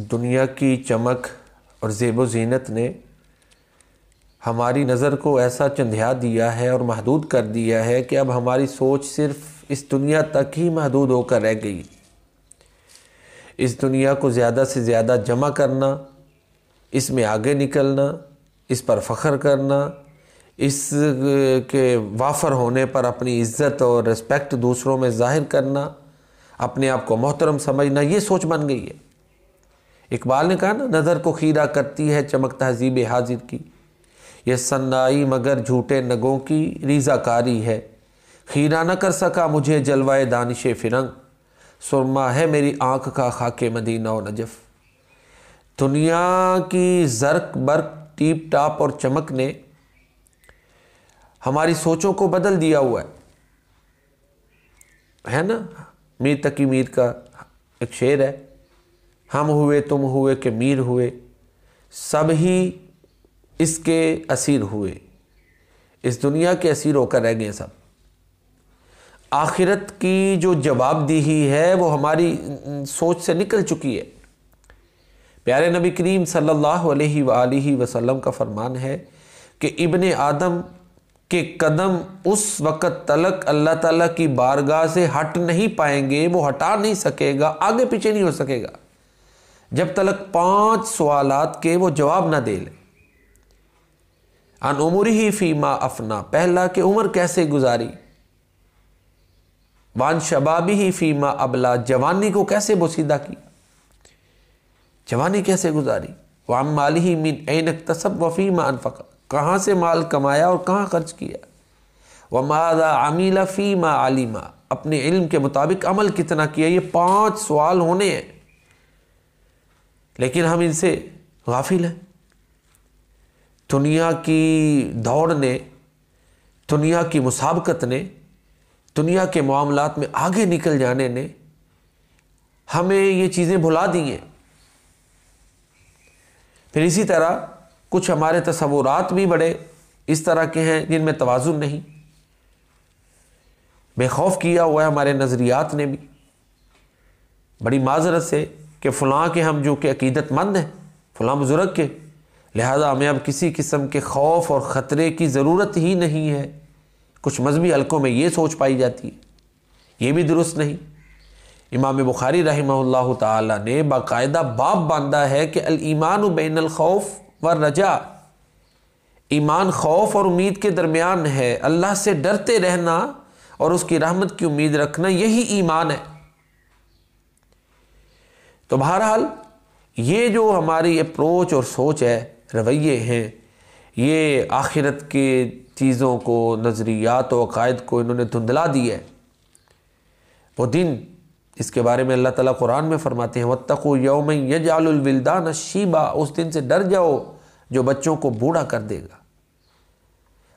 दुनिया की चमक और ज़ेब ज़ीनत ने हमारी नज़र को ऐसा चंध्या दिया है और महदूद कर दिया है कि अब हमारी सोच सिर्फ इस दुनिया तक ही महदूद होकर रह गई इस दुनिया को ज़्यादा से ज़्यादा जमा करना इसमें आगे निकलना इस पर फ़ख्र करना इस के वाफर होने पर अपनी इज़्ज़त और रिस्पेक्ट दूसरों में ज़ाहिर करना अपने आप को मोहतरम समझना ये सोच बन गई है इकबाल ने कहा ना नज़र को खीरा करती है चमक तहजीब हाजिर की यह सन्नाई मगर झूठे नगों की रीज़ाकारी है खीरा न कर सका मुझे जलवाए दानिश फिरंग सुरमा है मेरी आँख का खाके मदीना और नजफ़ दुनिया की जरक बर्क टीप टाप और चमक ने हमारी सोचों को बदल दिया हुआ है है ना मीर तकी मीर का एक शेर है हम हुए तुम हुए के मीर हुए सब ही इसके असीर हुए इस दुनिया के असीर होकर रह गए सब आखिरत की जो जवाबदेही है वो हमारी सोच से निकल चुकी है प्यारे नबी करीम सल्लल्लाहु अलैहि वसल्लम का फरमान है कि इबन आदम के कदम उस वक़्त तलक अल्लाह ताला की बारगाह से हट नहीं पाएंगे वो हटा नहीं सकेगा आगे पीछे नहीं हो सकेगा जब तलक पाँच सवाल के वो जवाब ना दे ले अन उम्र ही फ़ीमा अफना पहला कि उम्र कैसे गुजारी वान शबाबी ही फ़ीमा अबला जवानी को कैसे बोसीदा की जवानी कैसे गुजारी वाम माली ही मिन ऐन तसब फीमा अनफक कहाँ से माल कमाया और कहाँ खर्च किया व मादा आमीला फ़ीमा आलिमा अपने इल्म के मुताबिक अमल कितना किया ये पांच सवाल होने हैं लेकिन हम इनसे गाफिल हैं दुनिया की दौड़ ने दुनिया की मुसाबकत ने दुनिया के मामलों में आगे निकल जाने ने हमें ये चीज़ें भुला दी हैं फिर इसी तरह कुछ हमारे तस्वूरत भी बड़े इस तरह के हैं जिनमें तोज़ुन नहीं बेखौफ किया हुआ है हमारे नज़रियात ने भी बड़ी माजरत से कि फ़लाँ के हम जो कि अकीदतमंद हैं फ़लाँ बुज़ुर्ग के लिहाजा हमें अब किसी किस्म के खौफ और ख़तरे की ज़रूरत ही नहीं है कुछ मजहबी हल्कों में ये सोच पाई जाती है ये भी दुरुस्त नहीं इमाम बुखारी रही ताला ने बाकायदा बाप बांधा है कि अलईमान बैन खौफ व रजा ईमान खौफ और उम्मीद के दरमियान है अल्लाह से डरते रहना और उसकी रहमत की उम्मीद रखना यही ईमान है तो बहरहाल ये जो हमारी अप्रोच और सोच है रवैये हैं ये आखिरत के चीज़ों को नज़रियात व अकायद को इन्होंने धुंधला दी है वो दिन इसके बारे में अल्लाह ताला कुरान में फरमाते हैं वत्तको यौम यजालविल्दान शीबा उस दिन से डर जाओ जो बच्चों को बूढ़ा कर देगा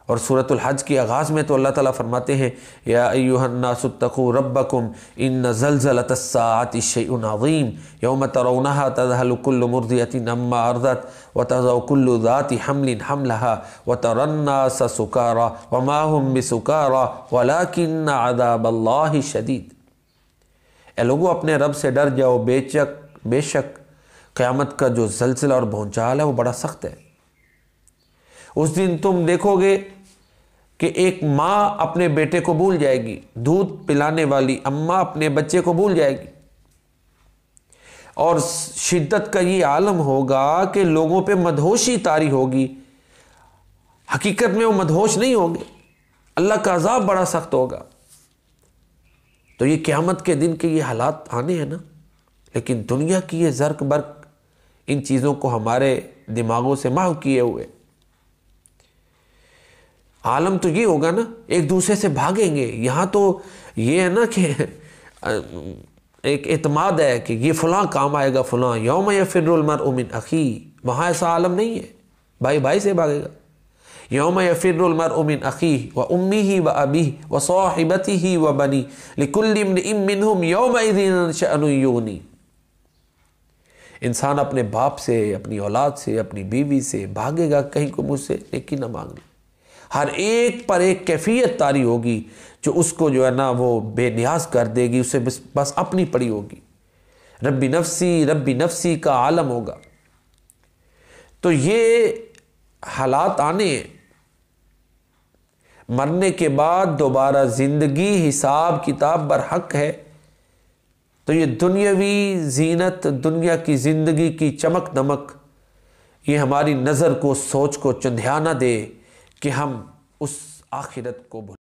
और सूरत हज के आगाज़ में तो अल्लाह ताला फरमाते हैं या अयुहन्नासतकू रब्बकुम इन जलजलतसातिशनावीम यौम तरौनहा तजहलकुल्ल व तजकुल्लु ज़ाति हमलिन हमलहा व तरन्ना सुकारा व माहम बिसुकारा वलाकिन अदाबल्ला शदीद ए लोगो अपने रब से डर जाओ बेचक बेशक क़्यामत का जो जलसिला और भौचाल है वो बड़ा सख्त है उस दिन तुम देखोगे कि एक माँ अपने बेटे को भूल जाएगी दूध पिलाने वाली अम्मा अपने बच्चे को भूल जाएगी और शिद्दत का ये आलम होगा कि लोगों पे मदहोशी तारी होगी हकीकत में वो मदहोश नहीं होंगे अल्लाह का अजाब बड़ा सख्त होगा तो ये क़्यामत के दिन के ये हालात आने हैं ना लेकिन दुनिया की ये जर्क बर्क इन चीज़ों को हमारे दिमागों से माह किए हुए आलम तो ये होगा ना एक दूसरे से भागेंगे यहाँ तो ये है ना कि एक अतमाद है कि ये फलां काम आएगा फ़लाँ योम या फिरमर उमिन अखी वहाँ ऐसा आलम नहीं है भाई भाई से भागेगा योम या फिरमर उमिन अखी व उम्मी ही व अबी व सोहिबती ही व बनी लिकुल्लिम इमिन योम शनुयोनी इंसान अपने बाप से अपनी औलाद से अपनी बीवी से भागेगा कहीं को मुझसे लेकिन ना मांग हर एक पर एक कैफियत तारी होगी जो उसको जो है ना वो बेनियाज कर देगी उसे बस बस अपनी पड़ी होगी रबी नफसी रबी नफसी का आलम होगा तो ये हालात आने मरने के बाद दोबारा ज़िंदगी हिसाब किताब बर हक है तो ये दुनियावी जीनत दुनिया की ज़िंदगी की चमक दमक ये हमारी नज़र को सोच को चंध्याना दे कि हम उस आखिरत को